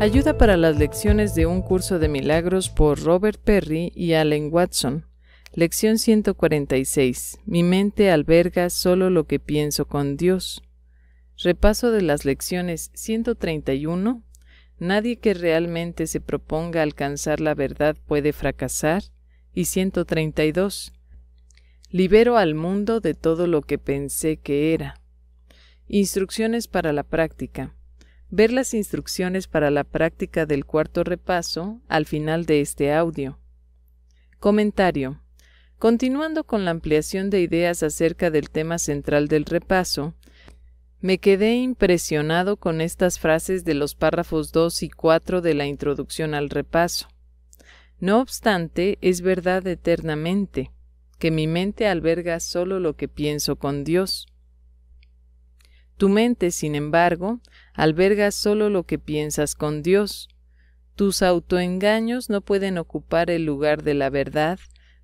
Ayuda para las lecciones de un curso de milagros por Robert Perry y Allen Watson. Lección 146. Mi mente alberga solo lo que pienso con Dios. Repaso de las lecciones 131. Nadie que realmente se proponga alcanzar la verdad puede fracasar. Y 132. Libero al mundo de todo lo que pensé que era. Instrucciones para la práctica ver las instrucciones para la práctica del cuarto repaso al final de este audio. Comentario. Continuando con la ampliación de ideas acerca del tema central del repaso, me quedé impresionado con estas frases de los párrafos 2 y 4 de la introducción al repaso. No obstante, es verdad eternamente que mi mente alberga solo lo que pienso con Dios. Tu mente, sin embargo, alberga solo lo que piensas con Dios. Tus autoengaños no pueden ocupar el lugar de la verdad,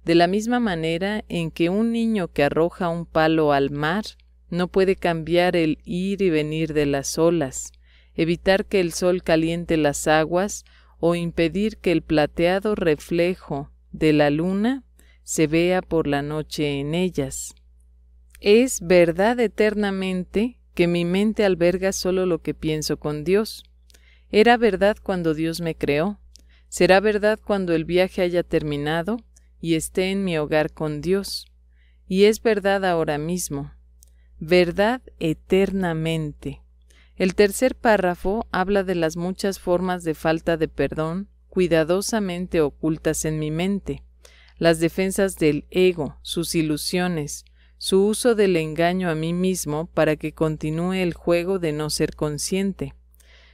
de la misma manera en que un niño que arroja un palo al mar no puede cambiar el ir y venir de las olas, evitar que el sol caliente las aguas o impedir que el plateado reflejo de la luna se vea por la noche en ellas. Es verdad eternamente que mi mente alberga solo lo que pienso con Dios. Era verdad cuando Dios me creó, será verdad cuando el viaje haya terminado y esté en mi hogar con Dios, y es verdad ahora mismo, verdad eternamente. El tercer párrafo habla de las muchas formas de falta de perdón cuidadosamente ocultas en mi mente, las defensas del ego, sus ilusiones, su uso del engaño a mí mismo para que continúe el juego de no ser consciente.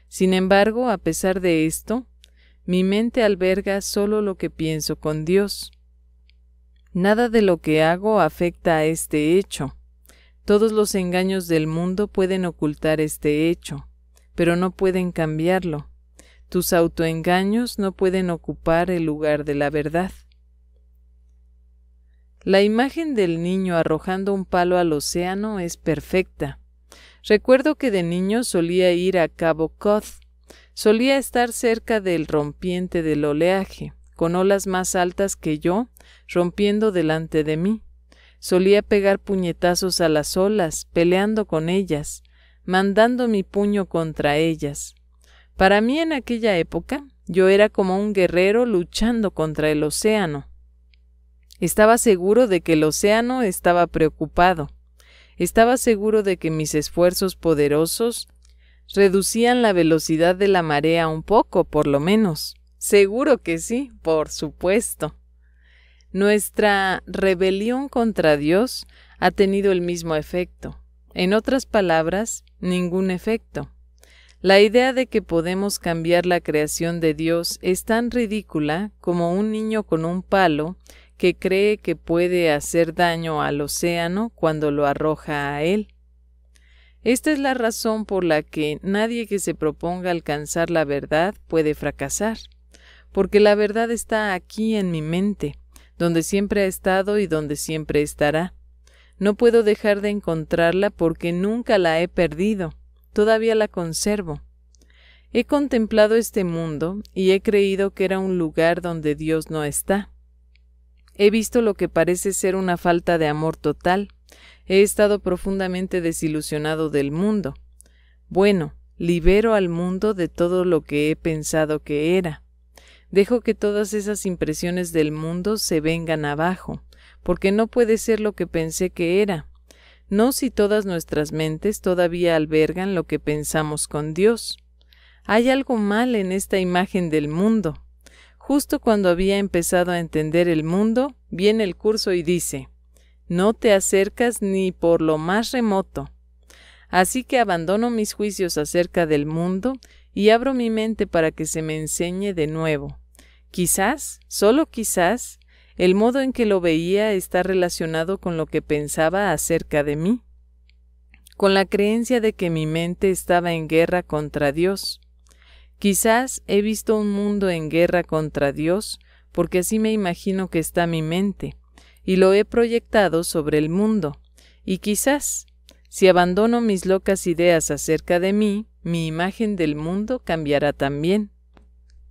Sin embargo, a pesar de esto, mi mente alberga solo lo que pienso con Dios. Nada de lo que hago afecta a este hecho. Todos los engaños del mundo pueden ocultar este hecho, pero no pueden cambiarlo. Tus autoengaños no pueden ocupar el lugar de la verdad. La imagen del niño arrojando un palo al océano es perfecta. Recuerdo que de niño solía ir a Cabo Cod. Solía estar cerca del rompiente del oleaje, con olas más altas que yo, rompiendo delante de mí. Solía pegar puñetazos a las olas, peleando con ellas, mandando mi puño contra ellas. Para mí en aquella época yo era como un guerrero luchando contra el océano. Estaba seguro de que el océano estaba preocupado. Estaba seguro de que mis esfuerzos poderosos reducían la velocidad de la marea un poco, por lo menos. Seguro que sí, por supuesto. Nuestra rebelión contra Dios ha tenido el mismo efecto. En otras palabras, ningún efecto. La idea de que podemos cambiar la creación de Dios es tan ridícula como un niño con un palo que cree que puede hacer daño al océano cuando lo arroja a él. Esta es la razón por la que nadie que se proponga alcanzar la verdad puede fracasar, porque la verdad está aquí en mi mente, donde siempre ha estado y donde siempre estará. No puedo dejar de encontrarla porque nunca la he perdido, todavía la conservo. He contemplado este mundo y he creído que era un lugar donde Dios no está. He visto lo que parece ser una falta de amor total. He estado profundamente desilusionado del mundo. Bueno, libero al mundo de todo lo que he pensado que era. Dejo que todas esas impresiones del mundo se vengan abajo, porque no puede ser lo que pensé que era. No si todas nuestras mentes todavía albergan lo que pensamos con Dios. Hay algo mal en esta imagen del mundo. Justo cuando había empezado a entender el mundo, viene el curso y dice, No te acercas ni por lo más remoto. Así que abandono mis juicios acerca del mundo y abro mi mente para que se me enseñe de nuevo. Quizás, solo quizás, el modo en que lo veía está relacionado con lo que pensaba acerca de mí, con la creencia de que mi mente estaba en guerra contra Dios, Quizás he visto un mundo en guerra contra Dios, porque así me imagino que está mi mente, y lo he proyectado sobre el mundo. Y quizás, si abandono mis locas ideas acerca de mí, mi imagen del mundo cambiará también.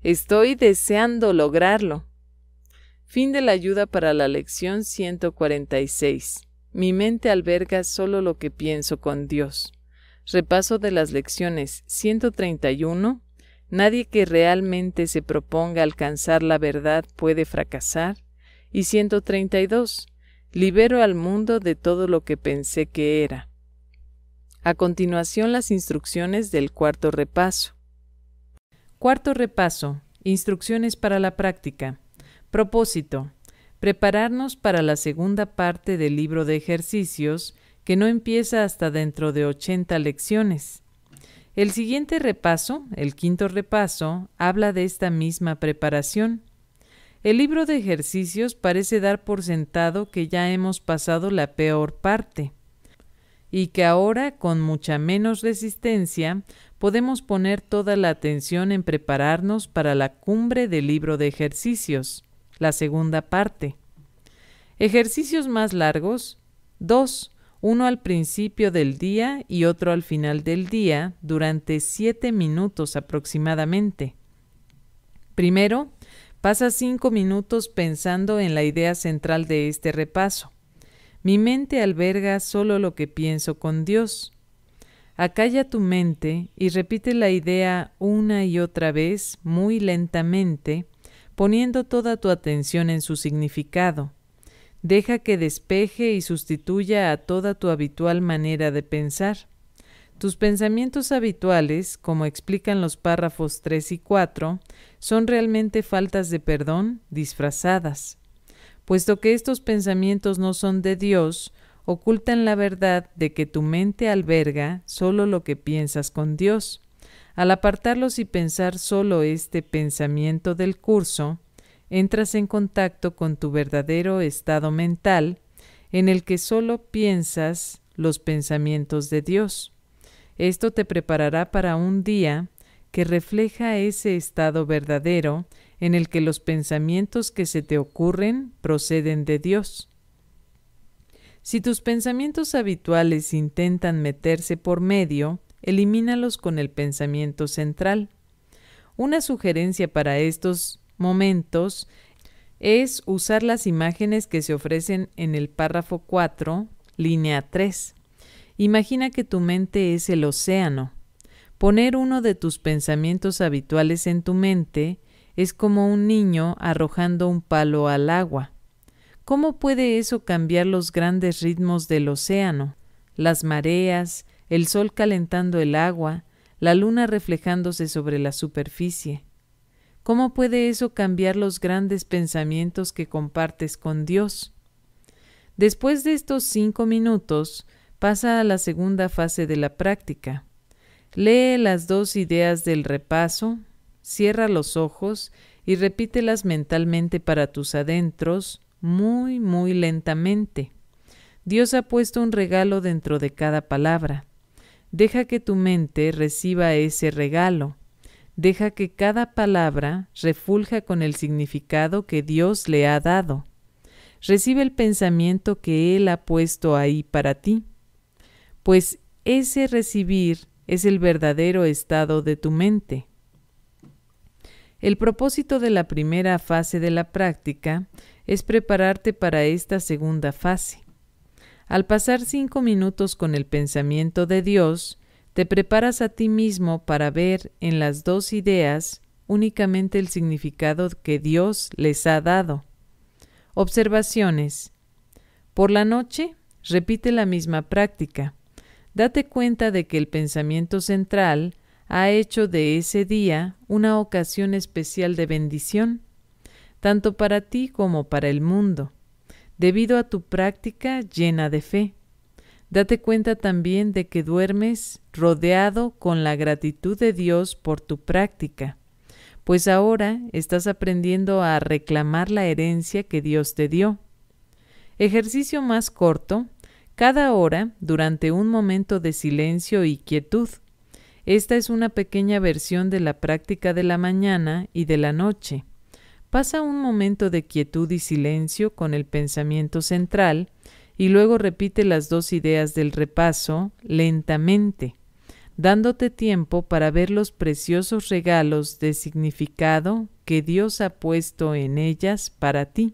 Estoy deseando lograrlo. Fin de la ayuda para la lección 146. Mi mente alberga solo lo que pienso con Dios. Repaso de las lecciones 131, Nadie que realmente se proponga alcanzar la verdad puede fracasar. Y 132. Libero al mundo de todo lo que pensé que era. A continuación las instrucciones del cuarto repaso. Cuarto repaso. Instrucciones para la práctica. Propósito. Prepararnos para la segunda parte del libro de ejercicios, que no empieza hasta dentro de 80 lecciones. El siguiente repaso, el quinto repaso, habla de esta misma preparación. El libro de ejercicios parece dar por sentado que ya hemos pasado la peor parte y que ahora, con mucha menos resistencia, podemos poner toda la atención en prepararnos para la cumbre del libro de ejercicios, la segunda parte. Ejercicios más largos. 2 uno al principio del día y otro al final del día, durante siete minutos aproximadamente. Primero, pasa cinco minutos pensando en la idea central de este repaso. Mi mente alberga solo lo que pienso con Dios. Acalla tu mente y repite la idea una y otra vez muy lentamente, poniendo toda tu atención en su significado. Deja que despeje y sustituya a toda tu habitual manera de pensar. Tus pensamientos habituales, como explican los párrafos 3 y 4, son realmente faltas de perdón disfrazadas. Puesto que estos pensamientos no son de Dios, ocultan la verdad de que tu mente alberga solo lo que piensas con Dios. Al apartarlos y pensar solo este pensamiento del curso, entras en contacto con tu verdadero estado mental en el que solo piensas los pensamientos de Dios. Esto te preparará para un día que refleja ese estado verdadero en el que los pensamientos que se te ocurren proceden de Dios. Si tus pensamientos habituales intentan meterse por medio, elimínalos con el pensamiento central. Una sugerencia para estos momentos es usar las imágenes que se ofrecen en el párrafo 4, línea 3. Imagina que tu mente es el océano. Poner uno de tus pensamientos habituales en tu mente es como un niño arrojando un palo al agua. ¿Cómo puede eso cambiar los grandes ritmos del océano? Las mareas, el sol calentando el agua, la luna reflejándose sobre la superficie. ¿Cómo puede eso cambiar los grandes pensamientos que compartes con Dios? Después de estos cinco minutos, pasa a la segunda fase de la práctica. Lee las dos ideas del repaso, cierra los ojos y repítelas mentalmente para tus adentros, muy, muy lentamente. Dios ha puesto un regalo dentro de cada palabra. Deja que tu mente reciba ese regalo deja que cada palabra refulja con el significado que Dios le ha dado. Recibe el pensamiento que Él ha puesto ahí para ti, pues ese recibir es el verdadero estado de tu mente. El propósito de la primera fase de la práctica es prepararte para esta segunda fase. Al pasar cinco minutos con el pensamiento de Dios, te preparas a ti mismo para ver en las dos ideas únicamente el significado que Dios les ha dado. Observaciones. Por la noche, repite la misma práctica. Date cuenta de que el pensamiento central ha hecho de ese día una ocasión especial de bendición, tanto para ti como para el mundo, debido a tu práctica llena de fe. Date cuenta también de que duermes rodeado con la gratitud de Dios por tu práctica, pues ahora estás aprendiendo a reclamar la herencia que Dios te dio. Ejercicio más corto, cada hora durante un momento de silencio y quietud. Esta es una pequeña versión de la práctica de la mañana y de la noche. Pasa un momento de quietud y silencio con el pensamiento central, y luego repite las dos ideas del repaso lentamente, dándote tiempo para ver los preciosos regalos de significado que Dios ha puesto en ellas para ti.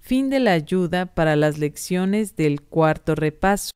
Fin de la ayuda para las lecciones del cuarto repaso.